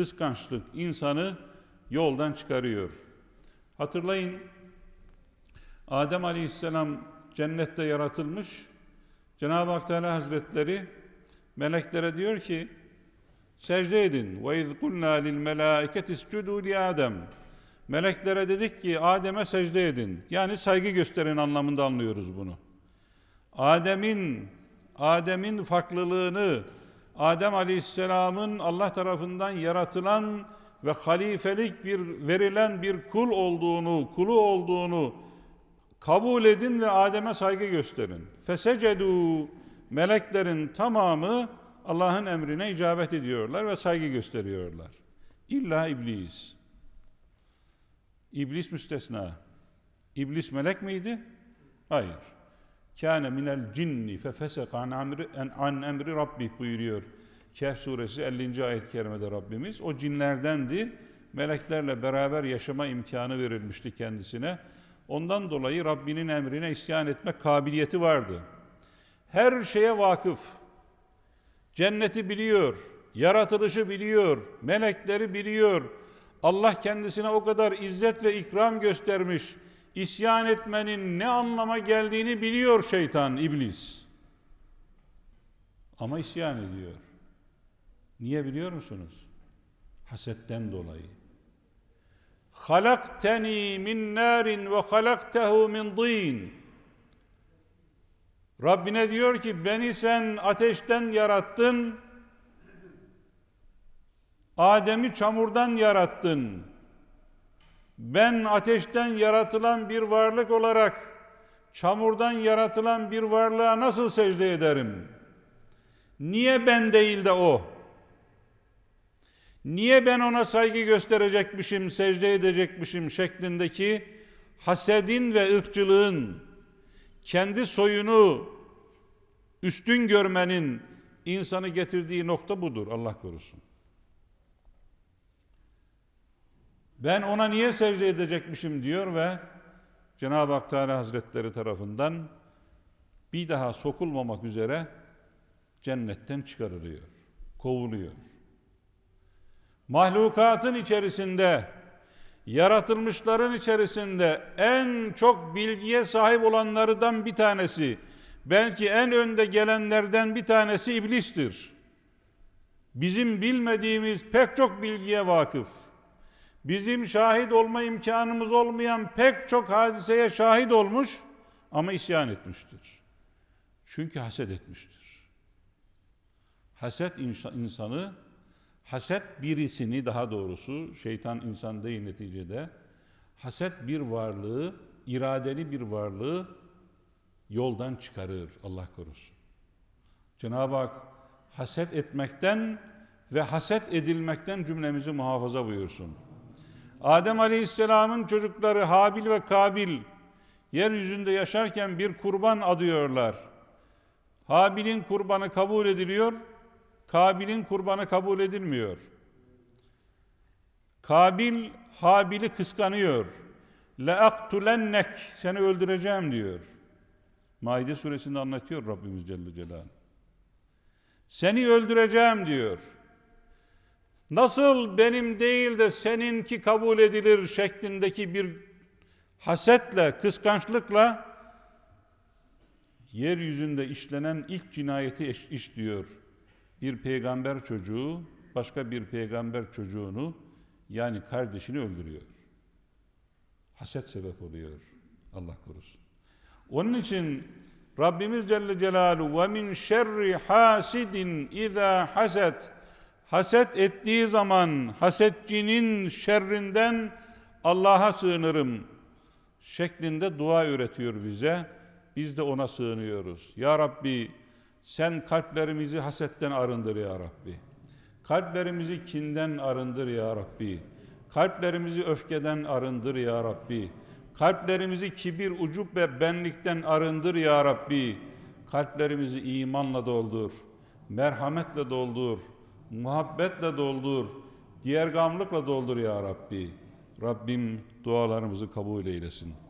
kıskançlık insanı yoldan çıkarıyor. Hatırlayın Adem Aleyhisselam cennette yaratılmış. Cenab-ı Hak Teala Hazretleri meleklere diyor ki secde edin. Ve iz kulna lil melâiketi iscudu li Adem. Meleklere dedik ki Adem'e secde edin. Yani saygı gösterin anlamında anlıyoruz bunu. Adem'in Adem'in farklılığını, Adem Aleyhisselam'ın Allah tarafından yaratılan ve halifelik bir verilen bir kul olduğunu, kulu olduğunu kabul edin ve Adem'e saygı gösterin. Fesecedu meleklerin tamamı Allah'ın emrine icabet ediyorlar ve saygı gösteriyorlar. İlla iblis. İblis müstesna. İblis melek miydi? Hayır. Kâne minel cinni fefesek an, amri, an emri Rabbih buyuruyor. Kehf suresi 50. ayet-i kerimede Rabbimiz. O cinlerdendi. Meleklerle beraber yaşama imkanı verilmişti kendisine. Ondan dolayı Rabbinin emrine isyan etme kabiliyeti vardı. Her şeye vakıf. Cenneti biliyor, yaratılışı biliyor, melekleri biliyor. Allah kendisine o kadar izzet ve ikram göstermiş.'' İsyan etmenin ne anlama geldiğini biliyor şeytan, iblis. Ama isyan ediyor. Niye biliyor musunuz? Hasetten dolayı. Halakteni min narin ve halaktehu min din. Rabbine diyor ki beni sen ateşten yarattın. Adem'i çamurdan yarattın ben ateşten yaratılan bir varlık olarak çamurdan yaratılan bir varlığa nasıl secde ederim? Niye ben değil de o? Niye ben ona saygı gösterecekmişim, secde edecekmişim şeklindeki hasedin ve ırkçılığın kendi soyunu üstün görmenin insanı getirdiği nokta budur Allah korusun. Ben ona niye secde edecekmişim diyor ve Cenab-ı Hak Teala Hazretleri tarafından bir daha sokulmamak üzere cennetten çıkarılıyor, kovuluyor. Mahlukatın içerisinde, yaratılmışların içerisinde en çok bilgiye sahip olanlardan bir tanesi, belki en önde gelenlerden bir tanesi iblistir. Bizim bilmediğimiz pek çok bilgiye vakıf. Bizim şahit olma imkanımız olmayan pek çok hadiseye şahit olmuş ama isyan etmiştir. Çünkü haset etmiştir. Haset insanı, haset birisini daha doğrusu, şeytan insan değil neticede, haset bir varlığı, iradeli bir varlığı yoldan çıkarır Allah korusun. Cenab-ı Hak haset etmekten ve haset edilmekten cümlemizi muhafaza buyursun. Adem Aleyhisselam'ın çocukları Habil ve Kabil yeryüzünde yaşarken bir kurban adıyorlar. Habil'in kurbanı kabul ediliyor, Kabil'in kurbanı kabul edilmiyor. Kabil Habil'i kıskanıyor. لَاَقْتُلَنَّكْ Seni öldüreceğim diyor. Maide suresinde anlatıyor Rabbimiz Celle Celaluhu. Seni öldüreceğim diyor. Nasıl benim değil de seninki kabul edilir şeklindeki bir hasetle, kıskançlıkla yeryüzünde işlenen ilk cinayeti işliyor. Bir peygamber çocuğu başka bir peygamber çocuğunu yani kardeşini öldürüyor. Haset sebep oluyor. Allah korusun. Onun için Rabbimiz Celle Celaluhu ve min şerri hasidin iza haset haset ettiği zaman hasetçinin şerrinden Allah'a sığınırım şeklinde dua üretiyor bize. Biz de ona sığınıyoruz. Ya Rabbi sen kalplerimizi hasetten arındır ya Rabbi. Kalplerimizi kinden arındır ya Rabbi. Kalplerimizi öfkeden arındır ya Rabbi. Kalplerimizi kibir, ucup ve benlikten arındır ya Rabbi. Kalplerimizi imanla doldur. Merhametle doldur muhabbetle doldur, diğer gamlıkla doldur ya Rabbi. Rabbim dualarımızı kabul eylesin.